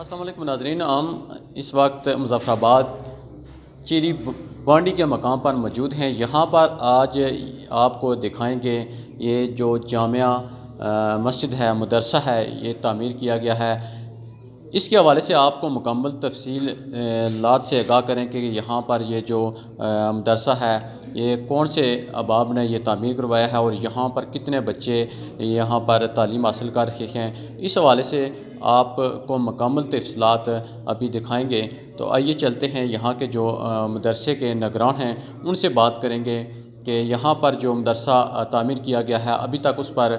असलम नाजरीन आम इस वक्त मुजफ़राबाद चीरी बांडी के मकाम पर मौजूद हैं यहाँ पर आज आपको दिखाएंगे ये जो जामिया मस्जिद है मदरसा है ये तामीर किया गया है इसके हवाले से आपको मुकम्मल तफसील लात से आगाह करें कि यहाँ पर ये जो मदरसा है ये कौन से अबाब ने ये तामीर करवाया है और यहाँ पर कितने बच्चे यहाँ पर तालीम हासिल कर रहे हैं इस हवाले से आपको मकमल तफसलत अभी दिखाएँगे तो आइए चलते हैं यहाँ के जो मदरसे के नगरान हैं उनसे बात करेंगे कि यहाँ पर जो मदरसा तामीर किया गया है अभी तक उस पर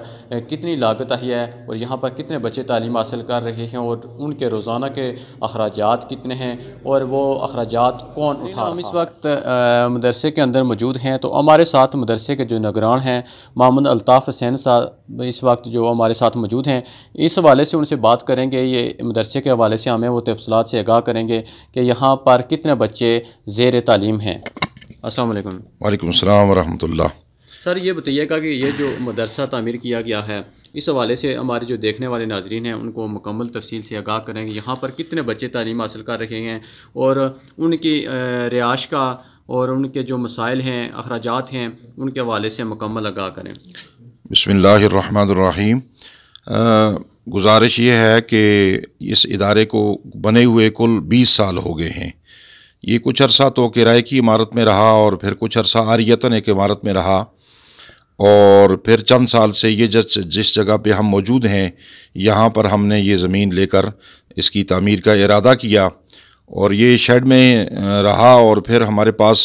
कितनी लागत आई है और यहाँ पर कितने बच्चे तालीम हासिल कर रहे हैं और उनके रोज़ाना के अखराज कितने हैं और वो अखराज कौन उठा हम इस वक्त मदरसे के अंदर मौजूद हैं तो हमारे साथ मदरसे के जो नगरान हैं मामद अलताफ़ हुसैन साहब इस वक्त जो हमारे साथ मौजूद हैं इस हवाले से उनसे बात करेंगे ये मदरसे के हवाले से हमें वो तफसलत से आगाह करेंगे कि यहाँ पर कितने बच्चे ज़ेर तालीम हैं अस्सलाम वालेकुम वालेकुम अस्सलाम वरहमतुल्लाह सर ये बताइएगा कि ये जो मदरसा तमीर किया गया है इस हवाले से हमारे जो देखने वाले नाजरीन हैं उनको मुकम्मल तफसील से आगाह कि यहाँ पर कितने बच्चे तालीम हासिल कर रहे हैं और उनकी रिहाइश का और उनके जो मसाइल हैं अखराज हैं उनके हवाले से मुकम्मल आगाह करें बसमीम गुजारिश ये है कि इस इदारे को बने हुए कुल बीस साल हो गए हैं ये कुछ अरसा तो किराए की इमारत में रहा और फिर कुछ अरसा आर्यतन एक इमारत में रहा और फिर चंद साल से ये जस जिस जगह पे हम मौजूद हैं यहाँ पर हमने ये ज़मीन लेकर इसकी तमीर का इरादा किया और ये शेड में रहा और फिर हमारे पास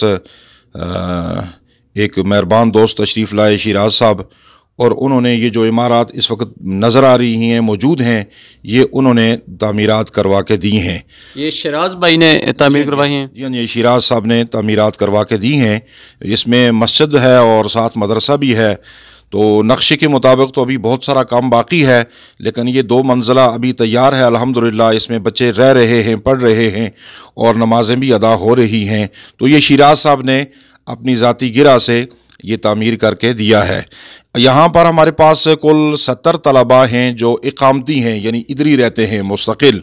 एक मेहरबान दोस्त तशरीफ़ लाए शिराज साहब और उन्होंने ये जो इमारत इस वक्त नज़र आ रही हैं मौजूद हैं ये उन्होंने तमीरत करवा के दी हैं ये शराज भाई ने तमीर करवाई हैं ये शराज साहब ने तमीरत करवा के दी हैं इसमें मस्जिद है और साथ मदरसा भी है तो नक्शे के मुताबिक तो अभी बहुत सारा काम बाकी है लेकिन ये दो मंजिला अभी तैयार है अल्हम्दुलिल्लाह इसमें बच्चे रह रहे हैं पढ़ रहे हैं और नमाजें भी अदा हो रही हैं तो ये शराज साहब ने अपनी ज़ाती गिरा से ये तामीर करके दिया है यहाँ पर हमारे पास कुल सत्तर तलबा हैं जो इकामती हैं यानी इधर ही रहते हैं मुस्तकिल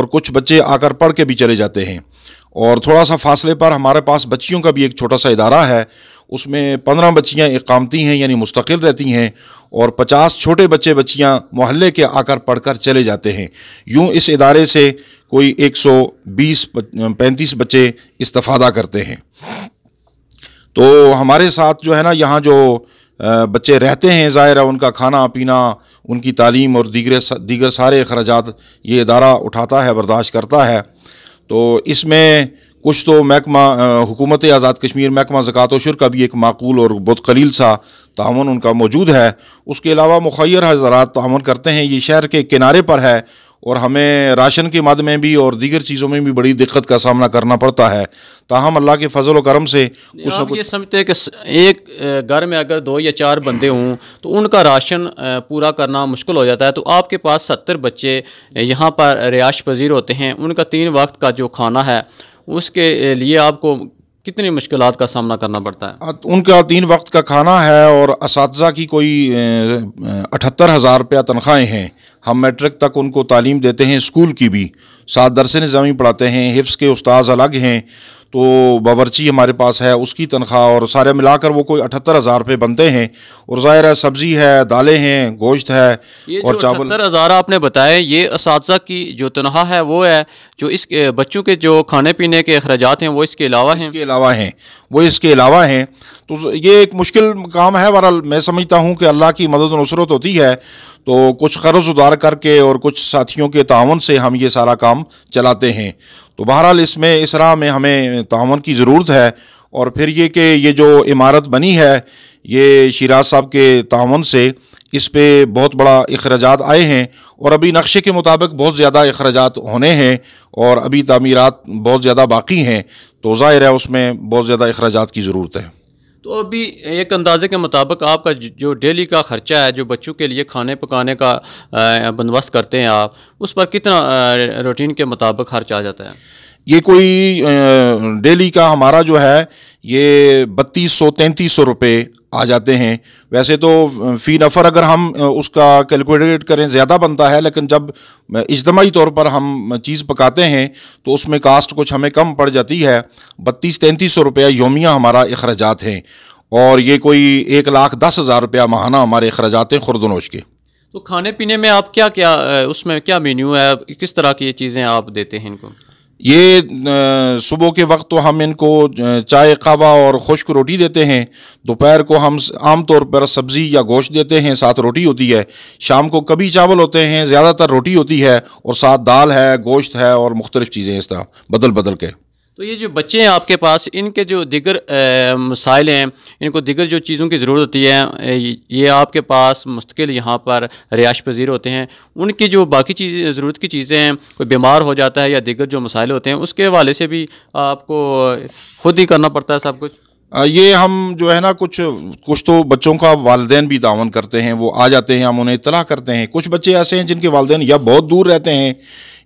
और कुछ बच्चे आकर पढ़ के भी चले जाते हैं और थोड़ा सा फासले पर हमारे पास बच्चियों का भी एक छोटा सा इदारा है उसमें पंद्रह बच्चियाँ इकामती हैं यानी मुस्तकिल रहती हैं और पचास छोटे बच्चे बच्चियाँ मोहल्ले के आकर पढ़ कर चले जाते हैं यूँ इस इदारे से कोई एक सौ बीस पैंतीस बच्चे इस्तफ़ादा करते हैं तो हमारे साथ जो है ना यहाँ जो बच्चे रहते हैं ज़ाहिर है उनका खाना पीना उनकी तालीम और दीगर दीगर सारे अखराज ये इदारा उठाता है बर्दाश्त करता है तो इसमें कुछ तो महकमा हुकूमत आज़ाद कश्मीर महकमा ज़क़़त शुर का भी एक माकूल और बहुत कलील सा तान उनका मौजूद है उसके अलावा मुखिर हजरात तान करते हैं ये शहर के किनारे पर है और हमें राशन के मद में भी और दीगर चीज़ों में भी बड़ी दिक्कत का सामना करना पड़ता है ताहम अल्लाह के फजल करम से कुछ ये समझते हैं कि एक घर में अगर दो या चार बंदे हों तो उनका राशन पूरा करना मुश्किल हो जाता है तो आपके पास सत्तर बच्चे यहाँ पर रिहाश पजीर होते हैं उनका तीन वक्त का जो खाना है उसके लिए आपको कितनी मुश्किल का सामना करना पड़ता है उनका तीन वक्त का खाना है और इस की कोई अठहत्तर हज़ार रुपया तनख्वाहें हैं हम मेट्रिक तक उनको तालीम देते हैं स्कूल की भी सात दरस जमीन पढ़ाते हैं हिफ्स के उस्ताद अलग हैं तो बावरची हमारे पास है उसकी तनख्वाह और सारे मिलाकर वो कोई अठहत्तर हज़ार रुपये बनते हैं और ज़ाहिर है सब्ज़ी है दालें हैं गोश्त है और चावल अठहत्तर हज़ार आपने बताए ये इस की जो तनख्वाह है वो है जो इस बच्चों के जो खाने पीने के अखराज हैं वो इसके अलावा हैं इसके अलावा हैं वो इसके अलावा हैं तो ये एक मुश्किल काम है वरल मैं समझता हूँ कि अल्लाह की मदद नसरत होती है तो कुछ कर्ज उधार करके और कुछ साथियों के तान से हम ये सारा काम चलाते हैं तो बहरहाल इसमें इस राह में हमें तावन की ज़रूरत है और फिर ये कि ये जो इमारत बनी है ये शिराज साहब के तावन से इस पर बहुत बड़ा अखराज आए हैं और अभी नक्शे के मुताबिक बहुत ज़्यादा अखराज होने हैं और अभी तमीरत बहुत ज़्यादा बाकी हैं तो ज़ाहिर है उसमें बहुत ज़्यादा अखराज की ज़रूरत है तो अभी एक अंदाजे के मुताबिक आपका जो डेली का ख़र्चा है जो बच्चों के लिए खाने पकाने का बंदोबस्त करते हैं आप उस पर कितना रूटीन के मुताबिक खर्च आ जाता है ये कोई डेली का हमारा जो है ये बत्तीस सौ तैंतीस सौ रुपये आ जाते हैं वैसे तो फ़ी नफ़र अगर हम उसका कैलकुलेट करें ज़्यादा बनता है लेकिन जब इजतमाही तौर पर हम चीज़ पकाते हैं तो उसमें कास्ट कुछ हमें कम पड़ जाती है बत्तीस तैंतीस सौ रुपया योमिया हमारा अखराज हैं और ये कोई एक लाख दस हज़ार रुपया माहाना हमारे अखराज हैं खुरदनोश के तो खाने पीने में आप क्या क्या उसमें क्या मेन्यू है किस तरह की ये चीज़ें आप देते हैं इनको ये सुबह के वक्त तो हम इनको चाय कहवा और खुश्क रोटी देते हैं दोपहर को हम आम तौर पर सब्ज़ी या गोश्त देते हैं साथ रोटी होती है शाम को कभी चावल होते हैं ज़्यादातर रोटी होती है और साथ दाल है गोश्त है और मुख्तलिफ़ चीज़ें इस तरह बदल बदल के तो ये जो बच्चे हैं आपके पास इनके जो दिगर मसाइल हैं इनको दिगर जो चीज़ों की ज़रूरत होती है ये आपके पास मुस्तकिल यहाँ पर रिहाइश पजीर होते हैं उनकी जो बाकी चीज़ ज़रूरत की चीज़ें हैं कोई बीमार हो जाता है या दिगर जो मसाइल होते हैं उसके हवाले से भी आपको खुद ही करना पड़ता है सब कुछ ये हम जो है ना कुछ कुछ तो बच्चों का वालदे भी तावन करते हैं वो आ जाते हैं हम उन्हें इतला करते हैं कुछ बच्चे ऐसे हैं जिनके वालदे या बहुत दूर रहते हैं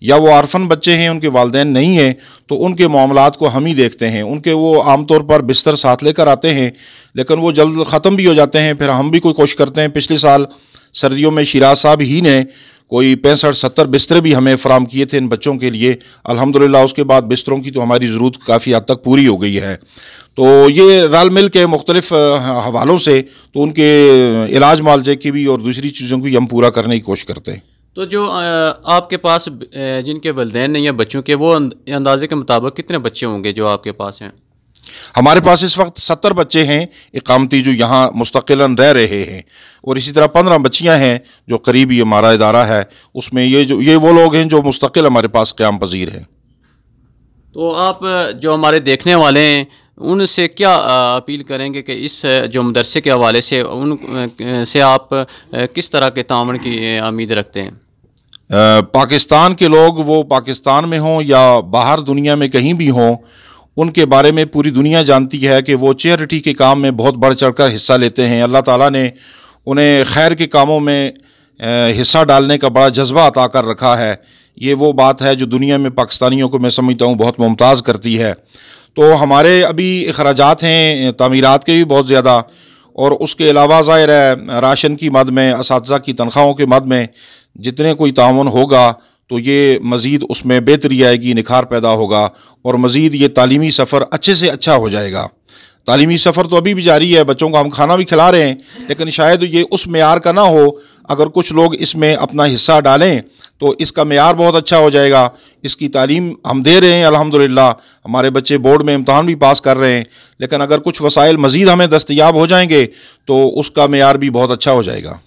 या वो आरफन बच्चे हैं उनके वालदे नहीं हैं तो उनके मामला को हम ही देखते हैं उनके वो आमतौर पर बिस्तर साथ लेकर आते हैं लेकिन वो जल्द ख़त्म भी हो जाते हैं फिर हम भी कोई कोशिश करते हैं पिछले साल सर्दियों में शिराज साहब ही ने कोई पैंसठ सत्तर बिस्तर भी हमें फ़राम किए थे इन बच्चों के लिए अलहमदिल्ला उसके बाद बिस्तरों की तो हमारी ज़रूरत काफ़ी हद तक पूरी हो गई है तो ये रल मिल के मुख्तलिफ हवालों से तो उनके इलाज मालजे की भी और दूसरी चीज़ों की हम पूरा करने की कोशिश करते हैं तो जो आपके पास जिनके वालदेन नहीं हैं बच्चों के वो अंदाजे के मुताबिक कितने बच्चे होंगे जो आपके पास हैं हमारे पास इस वक्त सत्तर बच्चे हैं इकामती जो यहाँ मुस्तकिल रह रहे हैं और इसी तरह पंद्रह बच्चियाँ हैं जो करीब ये हमारा इदारा है उसमें ये जो ये वो लोग हैं जो मुस्तकिल हमारे पास क्याम पजीर हैं तो आप जो हमारे देखने वाले हैं उनसे क्या अपील करेंगे कि इस जो मदरसे के हवाले से उन से आप किस तरह के तावन की उम्मीद रखते हैं पाकिस्तान के लोग वो पाकिस्तान में हों या बाहर दुनिया में कहीं भी हों उनके बारे में पूरी दुनिया जानती है कि वो चैरिटी के काम में बहुत बढ़ चढ़ कर हिस्सा लेते हैं अल्लाह ताला ने उन्हें खैर के कामों में हिस्सा डालने का बड़ा जज्बा अता कर रखा है ये वो बात है जो दुनिया में पाकिस्तानियों को मैं समझता हूँ बहुत मुमताज़ करती है तो हमारे अभी अखराज हैं तमीरत के भी बहुत ज़्यादा और उसके अलावा ज़ाहिर है राशन की मद में इस की तनख्वाहों के मद में जितने कोई ताउन होगा तो ये मज़ीद उसमें बेहतरी आएगी निखार पैदा होगा और मज़ीद ये तालीमी सफ़र अच्छे से अच्छा हो जाएगा तालीमी सफ़र तो अभी भी जारी है बच्चों को हम खाना भी खिला रहे हैं लेकिन शायद ये उस मैार का ना हो अगर कुछ लोग इसमें अपना हिस्सा डालें तो इसका मैार बहुत अच्छा हो जाएगा इसकी तालीम हम दे रहे हैं अल्हम्दुलिल्लाह हमारे बच्चे बोर्ड में इम्तहान भी पास कर रहे हैं लेकिन अगर कुछ वसाइल मज़ीद हमें दस्तियाब हो जाएंगे तो उसका मैार भी बहुत अच्छा हो जाएगा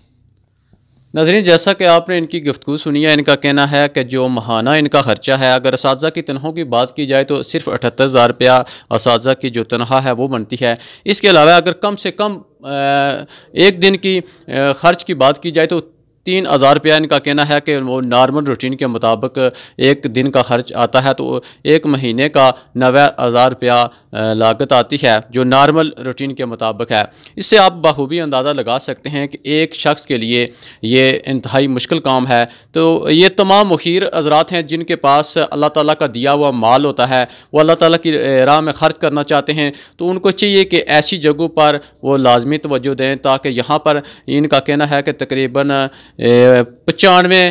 नजरिन जैसा कि आपने इनकी गुफ्तु सुनी है इनका कहना है कि जो महाना इनका ख़र्चा है अगर इस की तनखों की बात की जाए तो सिर्फ अठहत्तर हज़ार रुपया इस की जो तनख्वाह है वो बनती है इसके अलावा अगर कम से कम एक दिन की खर्च की बात की जाए तो तीन हज़ार रुपया इनका कहना है कि वो नॉर्मल रूटीन के मुताबिक एक दिन का खर्च आता है तो एक महीने का नवे हज़ार रुपया लागत आती है जो नॉर्मल रूटीन के मुताबिक है इससे आप बखूबी अंदाज़ा लगा सकते हैं कि एक शख्स के लिए ये इंतहाई मुश्किल काम है तो ये तमाम मखीर हजरात हैं जिनके पास अल्लाह ताली का दिया हुआ माल होता है वो अल्लाह ताली की राह में ख़र्च करना चाहते हैं तो उनको चाहिए कि ऐसी जगहों पर वो लाजमी तोज्जो दें ताकि यहाँ पर इनका कहना है कि तकरीबन पचानवे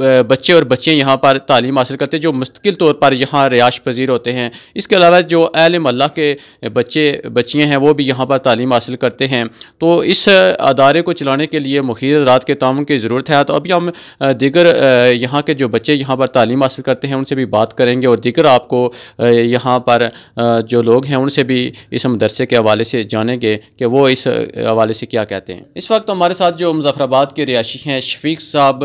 बच्चे और बच्चे यहाँ पर तालीम हासिल करते हैं जो मुस्तकिल तौर पर यहाँ रिहाश पजीर होते हैं इसके अलावा जो अहल मल्ला के बच्चे बच्चियाँ हैं वो भी यहाँ पर तालीम हासिल करते हैं तो इस अदारे को चलाने के लिए मुखीर रात के ताउन की ज़रूरत है तो अभी हम दिगर यहाँ के जो बच्चे यहाँ पर तालीम हासिल करते हैं उनसे भी बात करेंगे और दिगर आपको यहाँ पर जो लोग हैं उनसे भी इस मदरसे के हवाले से जानेंगे कि वो इस हवाले से क्या कहते हैं इस वक्त हमारे साथ जो मुजफ़राबाद के रिहायशी हैं शफीक साहब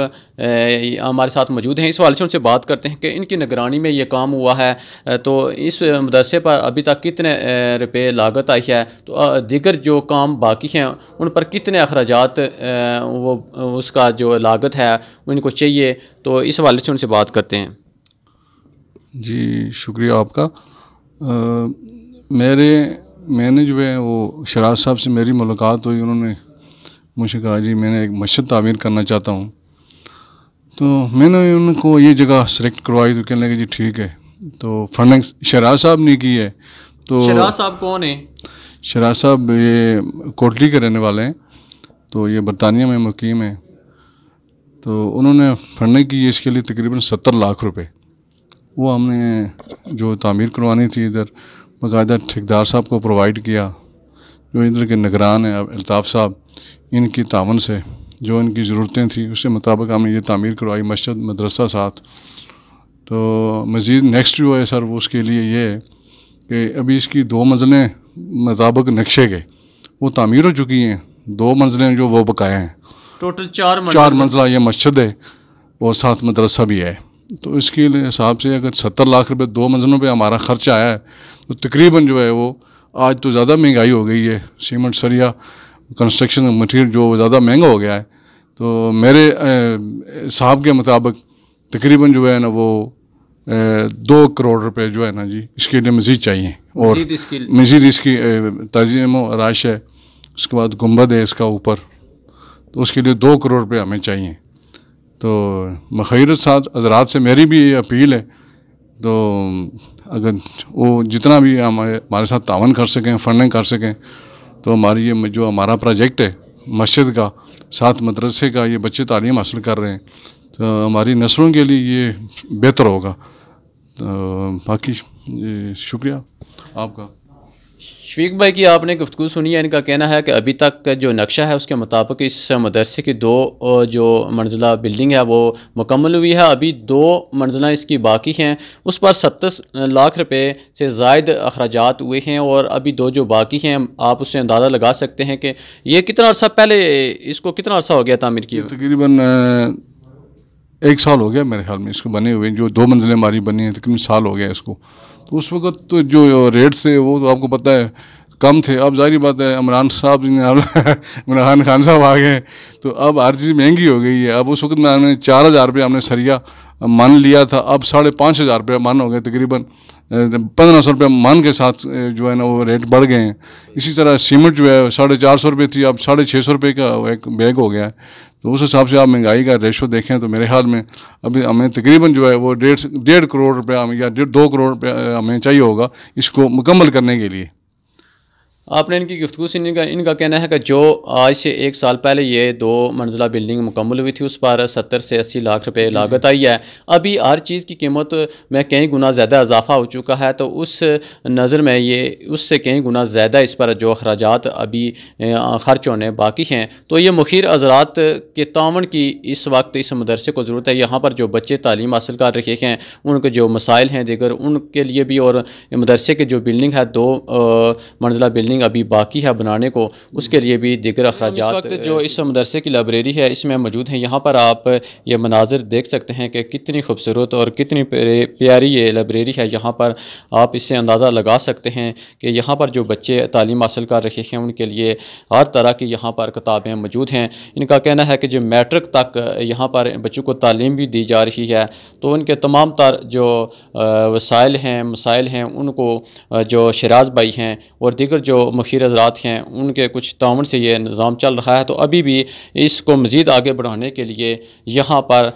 हमारे साथ मौजूद हैं इस वाले से उनसे बात करते हैं कि इनकी निगरानी में ये काम हुआ है तो इस मदरसे पर अभी तक कितने रुपये लागत आई है तो दिगर जो काम बाकी हैं उन पर कितने अखराज वो उसका जो लागत है उनको चाहिए तो इस वाले से उनसे बात करते हैं जी शुक्रिया आपका आ, मेरे मैंने जो है वो शराज साहब से मेरी मुलाकात हुई उन्होंने मुझे कहा जी मैंने एक मस्जिद तामीर करना चाहता हूँ तो मैंने उनको ये जगह सेलेक्ट करवाई तो कहने लगे जी ठीक है तो फंडिंग शराज साहब ने की है तो शराज साहब कौन है शराज साहब ये कोटली के रहने वाले हैं तो ये बरतानिया में मुकीम है तो उन्होंने फंडिंग की इसके लिए तकरीबन सत्तर लाख रुपए वो हमने जो तामीर करवानी थी इधर बाकायदा ठेकेदार साहब को प्रोवाइड किया जो इधर के निगरान हैं अलताफ़ साहब इनकी तावन से जो इनकी ज़रूरतें थी उसके मुताबिक हमने ये तमीर करवाई मस्जिद मदरसा साथ तो मज़ीद नेक्स्ट जो है सर वो उसके लिए ये है कि अभी इसकी दो मंजिलें मुताबिक नक्शे के वो तमीर हो चुकी हैं दो मंजिलें जो वो बकाए हैं टोटल चार चार मंजिला ये मस्जिद है और साथ मदरसा भी है तो इसके हिसाब से अगर सत्तर लाख रुपए दो मंजिलों पे हमारा खर्च आया है तो तकरीबन जो है वो आज तो ज़्यादा महंगाई हो गई है सीमेंट सरिया कंस्ट्रक्शन मटेरियल जो ज़्यादा महंगा हो गया है तो मेरे साहब के मुताबिक तकरीबन जो है ना वो ए, दो करोड़ रुपए जो है ना जी इसके लिए मज़ीद चाहिए और मज़ीद इसकी तज़ीम राश है उसके बाद गुम्बद है इसका ऊपर तो उसके लिए दो करोड़ रुपये हमें चाहिए तो मखीरत साहब हजरात से मेरी भी ये अपील है तो अगर वो जितना भी हमारे हमारे साथ तावन कर सकें फंडिंग कर सकें तो हमारी ये जो हमारा प्रोजेक्ट है मस्जिद का साथ मदरसे का ये बच्चे तालीम हासिल कर रहे हैं तो हमारी नस्लों के लिए ये बेहतर होगा तो बाकी शुक्रिया आपका शफीक भाई की आपने गुफ्तु सुनी है इनका कहना है कि अभी तक जो नक्शा है उसके मुताबिक इस मदरसे की दो जो मंजिला बिल्डिंग है वो मुकम्मल हुई है अभी दो मंजिला इसकी बाकी हैं उस पर सत्तर लाख रुपए से जायद अखराज हुए हैं और अभी दो जो बाकी हैं आप उससे अंदाज़ा लगा सकते हैं कि ये कितना अर्सा पहले इसको कितना अर्सा हो गया तामीर की तकरीबन एक साल हो गया मेरे ख्याल में इसको बने हुए जो दो मंजिलें हमारी बनी हैं तकरीबन साल हो गया इसको तो उस वक्त तो जो रेट थे वो तो आपको पता है कम थे अब जारी बात है इमरान साहब इमरान खान साहब आ गए तो अब हर चीज़ महंगी हो गई है अब उस वक्त में हमने चार हज़ार रुपये हमने सरिया मन लिया था अब साढ़े पाँच हज़ार रुपये मन हो गए तकरीबन पंद्रह सौ रुपये मन के साथ जो है ना वो रेट बढ़ गए हैं इसी तरह सीमेंट जो है साढ़े चार सौ रुपये थी अब साढ़े छः सौ रुपये का एक बैग हो गया है तो उस हिसाब से आप महंगाई का रेशो देखें तो मेरे ख्याल में अभी हमें तकरीबन जो है वो डेढ़ डेढ़ करोड़ रुपया या दो करोड़ रुपया हमें चाहिए होगा इसको मुकम्मल करने के लिए आपने इनकी गुफ्तु से इनका इनका कहना है कि जो आज से एक साल पहले ये दो मंजिला बिल्डिंग मुकम्मल हुई थी उस पर सत्तर से अस्सी लाख रुपए लागत आई है अभी हर चीज़ की कीमत में कई गुना ज़्यादा इजाफा हो चुका है तो उस नज़र में ये उससे कई गुना ज़्यादा इस पर जो अखराज अभी खर्च होने बाकी हैं तो ये मुखिर हजरात के तावन की इस वक्त इस मदरसे को ज़रूरत है यहाँ पर जो बच्चे तालीम हासिल कर रखे हैं उनके जो मसाइल हैं देकर उनके लिए भी और मदरसे के जो बिल्डिंग है दो मंजिला बिल्डिंग बिल्डिंग अभी बाकी है बनाने को उसके लिए भी दिगर हाँ, अखराज जो इस मदरसे की लाइब्रेरी है इसमें मौजूद है यहाँ पर आप ये मनाजिर देख सकते हैं कि कितनी खूबसूरत और कितनी प्यारी ये लाइब्रेरी है यहाँ पर आप इससे अंदाज़ा लगा सकते हैं कि यहाँ पर जो बच्चे तालीम हासिल कर रहे हैं उनके लिए हर तरह की यहाँ पर किताबें मौजूद हैं इनका कहना है कि जो मैट्रिक तक यहाँ पर बच्चों को तालीम भी दी जा रही है तो उनके तमाम तर जो वसाइल हैं मसाइल हैं उनको जो शराज भाई हैं और दीगर जो मखीर हजरात हैं उनके कुछ तावन से ये निज़ाम चल रहा है तो अभी भी इसको मज़ीद आगे बढ़ाने के लिए यहाँ पर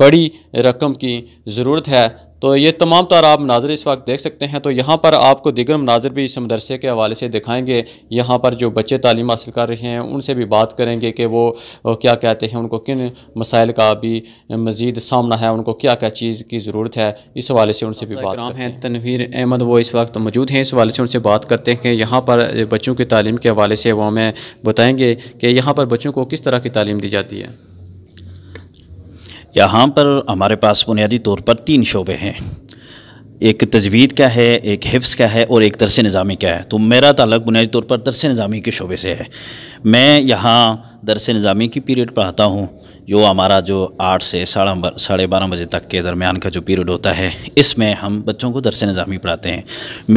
बड़ी रकम की ज़रूरत है तो ये तमाम तार आप मनाजर इस वक्त देख सकते हैं तो यहाँ पर आपको दिगर मनाजर भी इस मदरसे के हवाले से दिखाएंगे यहाँ पर जो बच्चे तालीम हासिल कर रहे हैं उनसे भी बात करेंगे कि वो क्या कहते हैं उनको किन मसाइल का भी मज़ीद सामना है उनको क्या क्या चीज़ की ज़रूरत है इस हवाले से उनसे भी बात करते हैं तनवीर अहमद वो इस वक्त मौजूद हैं इस हवाले से उनसे बात करते हैं यहाँ पर बच्चों की तालीम के हवाले से वो हमें बताएँगे कि यहाँ पर बच्चों को किस तरह की तालीम दी जाती है यहाँ पर हमारे पास बुनियादी तौर पर तीन शोबे हैं एक तजवीद का है एक हिफ्स का है और एक दरस निज़ामी का है तो मेरा तलक बुनियादी तौर पर दरस निज़ामी के शोबे से है मैं यहाँ दरस निज़ामी की पीरियड पढ़ाता हूँ जो हमारा जो आठ से साढ़ा साढ़े बारह बजे तक के दरमियान का जो पीरियड होता है इसमें हम बच्चों को दरस नज़ामी पढ़ाते हैं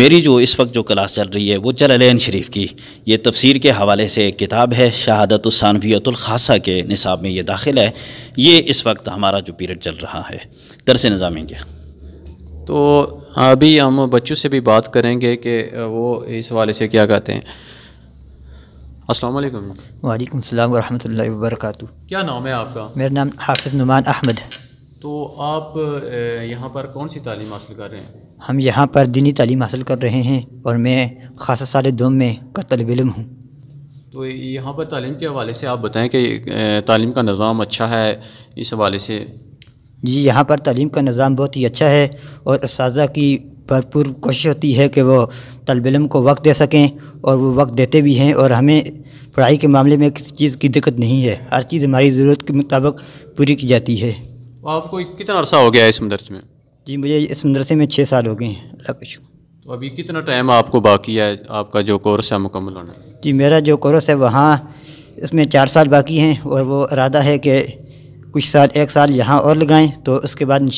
मेरी जो इस वक्त जो क्लास चल रही है वो चल अलैन शरीफ की ये तफसीर के हवाले से एक किताब है शहादतुलसानवियतुलखासा के निसाब में ये दाखिल है ये इस वक्त हमारा जो पीरियड चल रहा है दरस नज़ामी के तो अभी हम बच्चों से भी बात करेंगे कि वो इस हवाले से क्या कहते हैं अस्सलाम वालेकुम वालेकुम सलाम वरहमतुल्लाहि वबरकातु क्या नाम है आपका मेरा नाम हाफिज़ नुमान अहमद है तो आप यहाँ पर कौन सी तालीम हासिल कर रहे हैं हम यहाँ पर दीनी तालीम हासिल कर रहे हैं और मैं खास साल दोम में का तलब इलम हूँ तो यहाँ पर तालीम के हवाले से आप बताएँ कि तालीम का निज़ाम अच्छा है इस हवाले से जी यहाँ पर तालीम का निज़ाम बहुत ही अच्छा है और इस की भरपूर कोशिश होती है कि वो इलम को वक्त दे सकें और वो वक्त देते भी हैं और हमें पढ़ाई के मामले में किसी चीज़ की दिक्कत नहीं है हर चीज़ हमारी ज़रूरत के मुताबिक पूरी की जाती है तो आपको कितना अर्सा हो गया है इस मदरसे में जी मुझे इस मदरसे में छः साल हो गए हैं अल्लाह का शुक्र तो अभी कितना टाइम आपको बाकी है आपका जो कोर्स है मुकम्मल होना जी मेरा जो कोर्स है वहाँ इसमें चार साल बाकी हैं और वो इरादा है कि कुछ साल एक साल यहाँ और लगाएं तो उसके बाद इन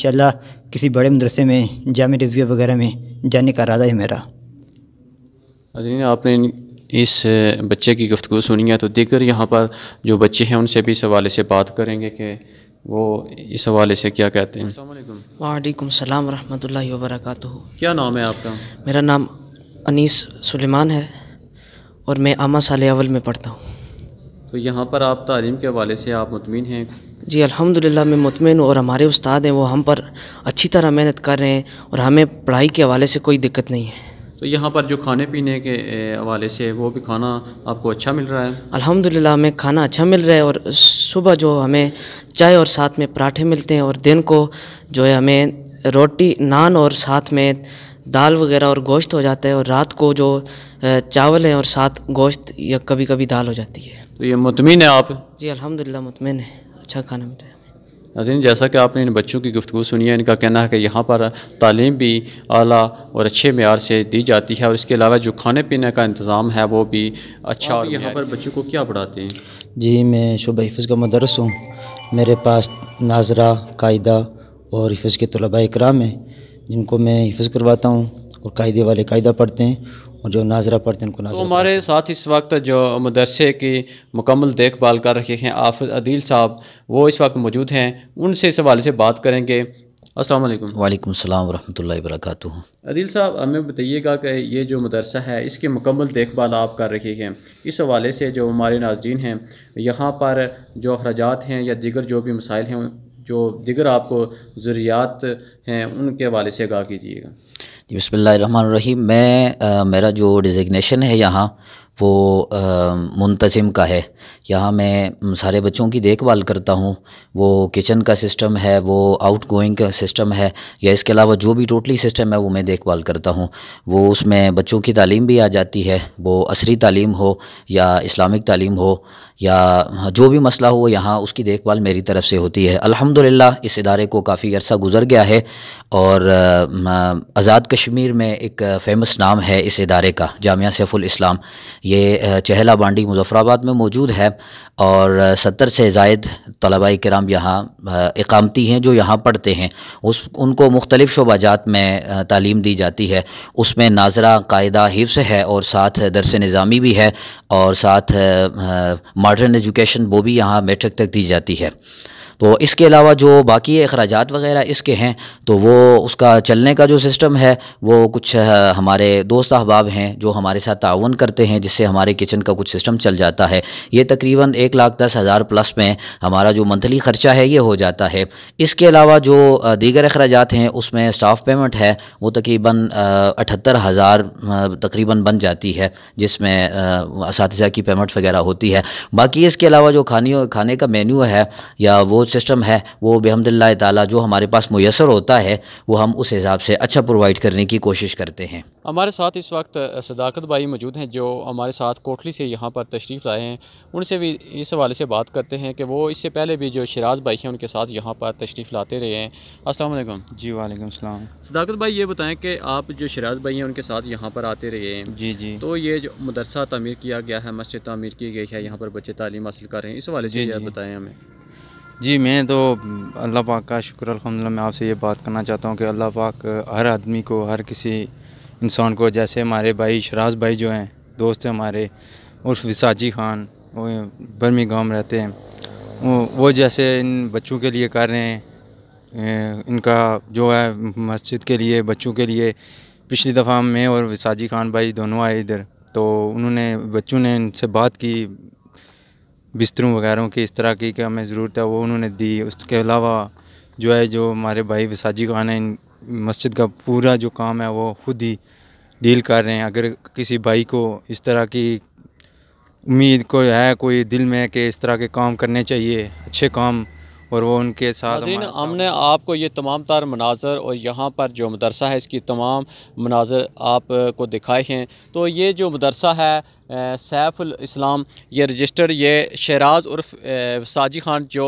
किसी बड़े मदरसे में जाम रजविया वगैरह में जाने का इरादा है मेरा अजीन आपने इस बच्चे की गुफ्तु सुनी है तो देखकर यहाँ पर जो बच्चे हैं उनसे भी इस हवाले से बात करेंगे कि वो इस हवाले से क्या कहते हैं वालेकुम सलाम वरहमतुल्लाहि वरक क्या नाम है आपका मेरा नाम अनीस सुलेमान है और मैं आमा साल अवल में पढ़ता हूँ तो यहाँ पर आप तालीम के हवाले से आप मुतमिन हैं जी अलहमदिल्ला मैं मुतमिन और हमारे उस्ताद हैं वो हम पर अच्छी तरह मेहनत कर रहे हैं और हमें पढ़ाई के हवाले से कोई दिक्कत नहीं है तो यहाँ पर जो खाने पीने के हवाले से वो भी खाना आपको अच्छा मिल रहा है अल्हम्दुलिल्लाह हमें खाना अच्छा मिल रहा है और सुबह जो हमें चाय और साथ में पराठे मिलते हैं और दिन को जो है हमें रोटी नान और साथ में दाल वगैरह और गोश्त हो जाता है और रात को जो चावल हैं और साथ गोश्त या कभी कभी दाल हो जाती है तो ये मुतमिन है आप जी अलहमदिल्ला मुतमिन है अच्छा खाना मिलता है नाजीन जैसा कि आपने इन बच्चों की गुफ्तु सुनी है इनका कहना है कि यहाँ पर तालीम भी अली और अच्छे मैार से दी जाती है और इसके अलावा जो खाने पीने का इंतज़ाम है वो भी अच्छा और यहाँ पर बच्चों को क्या पढ़ाते हैं जी मैं शुभ हिफ का मदरस हूँ मेरे पास नाजरा कायदा और हिफ़ के तलबा इकराम हैं जिनको मैं हिफ़ करवाता हूँ और कायदे वाले कायदा पढ़ते हैं और जो नाजरा पढ़ते हैं उनको तो नाजरा तो हमारे साथ इस वक्त जो मदरसे की मुकम्मल देखभाल कर रखे हैं आफ अदील साहब वो इस वक्त मौजूद हैं उनसे इस हवाले से बात करेंगे असलकम वालेकुम अल्लाम सलाम वरहमतुल्लाहि अदील साहब हमें बताइएगा कि ये जो मदरसा है इसकी मुकम्मल देखभाल आप कर रही हैं इस हवाले से जो हमारे नाजरन हैं यहाँ पर जो अखराज हैं या दिगर जो भी मसाइल हैं जो दिगर आपको ज़रूरियात हैं उनके हवाले से आगा कीजिएगा जी बसमीम मैं आ, मेरा जो डिज़िग्नेशन है यहाँ वो मुंतज़िम का है यहाँ मैं सारे बच्चों की देखभाल करता हूँ वो किचन का सिस्टम है वो आउट गोइंग का सिस्टम है या इसके अलावा जो भी टोटली सिस्टम है वो मैं देखभाल करता हूँ वो उसमें बच्चों की तालीम भी आ जाती है वो असरी तालीम हो या इस्लामिक तालीम हो या हाँ, जो भी मसला हो यहाँ उसकी देखभाल मेरी तरफ से होती है अल्हम्दुलिल्लाह इस इदारे को काफ़ी अरसा गुज़र गया है और आज़ाद कश्मीर में एक फ़ेमस नाम है इस इदारे का जामिया सैफुल इस्लाम ये चहला बांडी मुजफ़राबाद में मौजूद है और सत्तर से जायद तलबा कराम यहाँ इकामती हैं जो यहाँ पढ़ते हैं उस उनको मुख्तलिफ़ शोबाजात में तालीम दी जाती है उसमें नाजरा कायदा हिफ्स है और साथ दरस नज़ामी भी है और साथ मॉडर्न एजुकेशन वो भी यहाँ मेट्रिक तक दी जाती है तो इसके अलावा जो बाकी अखराज वगैरह इसके हैं तो वो उसका चलने का जो सिस्टम है वो कुछ हमारे दोस्त अहबाब हैं जो हमारे साथ ताउन करते हैं जिससे हमारे किचन का कुछ सिस्टम चल जाता है ये तकरीबन एक लाख दस हज़ार प्लस में हमारा जो मंथली ख़र्चा है ये हो जाता है इसके अलावा जो दीगर अखराज हैं उसमें स्टाफ पेमेंट है वो तकरीबन अठहत्तर हज़ार तकरीबन बन जाती है जिसमें इस की पेमेंट वगैरह होती है बाकी इसके अलावा जो खानियों खाने का मेन्यू है या वो कुछ सिस्टम है वो बेहमदिल्ला ताला जो हमारे पास मैसर होता है वो हम उस हिसाब से अच्छा प्रोवाइड करने की कोशिश करते हैं हमारे साथ इस वक्त सदाकत भाई मौजूद हैं जो हमारे साथ कोठली से यहाँ पर तशरीफ़ लाए हैं उनसे भी इस हवाले से बात करते हैं कि वो इससे पहले भी जो शराज भाई हैं उनके साथ यहाँ पर तशरीफ़ लाते रहे हैं असल जी वालेकुम सलाम सदाकत भाई ये बताएं कि आप जो शराज भाई हैं उनके साथ यहाँ पर आते रहे हैं जी जी तो ये जो मदरसा तमीर किया गया है मस्जिद तमीर की गई है यहाँ पर बच्चे तालीम हासिल कर रहे हैं इस हवाले से बताएँ हमें जी मैं तो अल्लाह पाक का शुक्र अलहमदिल्ला मैं आपसे ये बात करना चाहता हूँ कि अल्लाह पाक हर आदमी को हर किसी इंसान को जैसे हमारे भाई शराज भाई जो हैं दोस्त हैं हमारे उर्फ विसाजी खान वो बर्मी गाँव रहते हैं वो जैसे इन बच्चों के लिए कर रहे हैं इनका जो है मस्जिद के लिए बच्चों के लिए पिछली दफ़ा मैं और विसाजी खान भाई दोनों आए इधर तो उन्होंने बच्चों ने इनसे बात की बिस्तरों वगैरह की इस तरह की क्या हमें ज़रूरत है वो उन्होंने दी उसके अलावा जो है जो हमारे भाई विसाजी खान हैं मस्जिद का पूरा जो काम है वो खुद ही डील कर रहे हैं अगर किसी भाई को इस तरह की उम्मीद को है कोई दिल में कि इस तरह के काम करने चाहिए अच्छे काम और वो उनके साथ हमने आपको ये तमाम तार मनाजर और यहाँ पर जो मदरसा है इसकी तमाम मनाजर आपको दिखाए हैं तो ये जो मदरसा है सैफुल इस्लाम ये रजिस्टर ये शहराज उर्फ साजी खान जो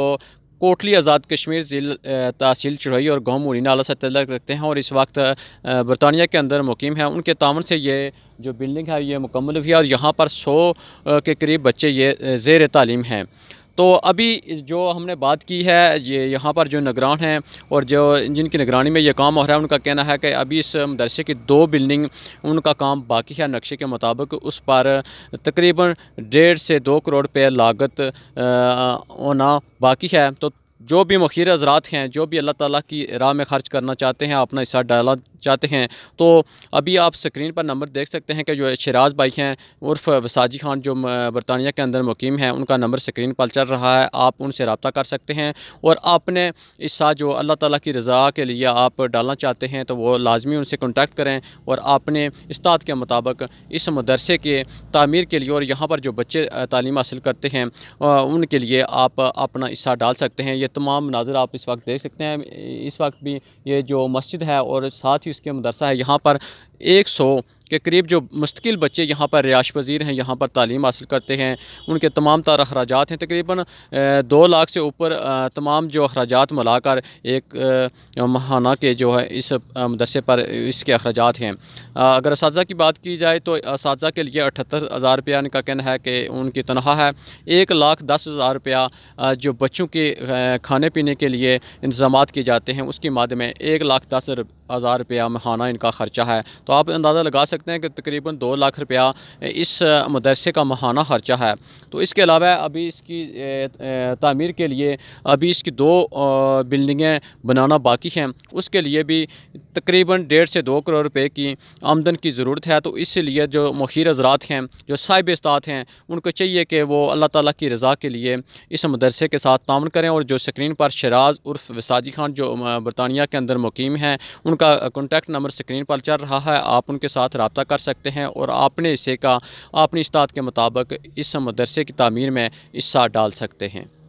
कोटली आज़ाद कश्मीर जिल तहसील चढ़ोई और गाँव मुरीना नाला से तलक रखते हैं और इस वक्त बरतानिया के अंदर मुकीम है उनके तावन से ये जो बिल्डिंग है ये मुकम्मल हुई है और यहाँ पर सौ के करीब बच्चे ये जेर तालीम हैं तो अभी जो हमने बात की है ये यहाँ पर जो निगरान हैं और जो जिनकी निगरानी में ये काम हो रहा है उनका कहना है कि अभी इस मदरसे की दो बिल्डिंग उनका काम बाकी है नक्शे के मुताबिक उस पर तकरीबन डेढ़ से दो करोड़ रुपये लागत होना बाकी है तो जो भी मखीर हजरात हैं जो भी अल्लाह ताला की राह में ख़र्च करना चाहते हैं अपना हिस्सा डालना चाहते हैं तो अभी आप स्क्रीन पर नंबर देख सकते हैं कि जो शराज भाई हैं उर्फ वसाजी खान जो बरतानिया के अंदर मुकीम हैं उनका नंबर स्क्रीन पर चल रहा है आप उनसे रबता कर सकते हैं और आपने हिस्सा जो अल्लाह ताली की रज़ा के लिए आप डालना चाहते हैं तो वो लाजमी उनसे कॉन्टेक्ट करें और आपने इस्ताद के मुताबिक इस मदरसे के तमीर के लिए और यहाँ पर जो बच्चे तालीम हासिल करते हैं उनके लिए आप अपना हिस्सा डाल सकते हैं ये तमाम मनाजर आप इस वक्त देख सकते हैं इस वक्त भी ये जो मस्जिद है और साथ ही उसके मदरसा है यहाँ पर एक सौ के करीब जो मुस्तकिल बच्चे यहाँ पर रिहाश पजीर हैं यहाँ पर तालीम हासिल करते हैं उनके तमाम तार अखराज हैं तकरीबन दो लाख से ऊपर तमाम जो अखराज मिलाकर एक महाना के जो है इस मदरसे पर इसके अखराज हैं अगर इस की बात की जाए तो इस के लिए अठहत्तर हज़ार रुपया इनका कहना है कि उनकी तनख्वाह है एक लाख दस हज़ार रुपया जो बच्चों के खाने पीने के लिए इंतजाम किए जाते हैं उसकी माद में एक लाख दस हज़ार रुपया महाना इनका ख़र्चा है तो आप अंदाज़ा लगा सकते हैं कि तकरीबन दो लाख रुपया इस मदरसे का महाना ख़र्चा है तो इसके अलावा अभी इसकी तमीर के लिए अभी इसकी दो बिल्डिंगें बनाना बाकी हैं उसके लिए भी तकरीबन डेढ़ से दो करोड़ रुपये की आमदन की ज़रूरत है तो इसलिए जो मखीर हजरात हैं जो साहिब उस्ताद हैं उनको चाहिए कि वो अल्लाह ताला की रज़ा के लिए इस मदरसे के साथ ताउन करें और जो स्क्रीन पर शराज उर्फ वसाजी खान जो बरतानिया के अंदर मुकीम हैं उनका उनका कॉन्टैक्ट नंबर स्क्रीन पर चल रहा है आप उनके साथ रबता कर सकते हैं और अपने हिस्से का अपनी इस्ताद के मुताबिक इस मदरसे की तमीर में हिस्सा डाल सकते हैं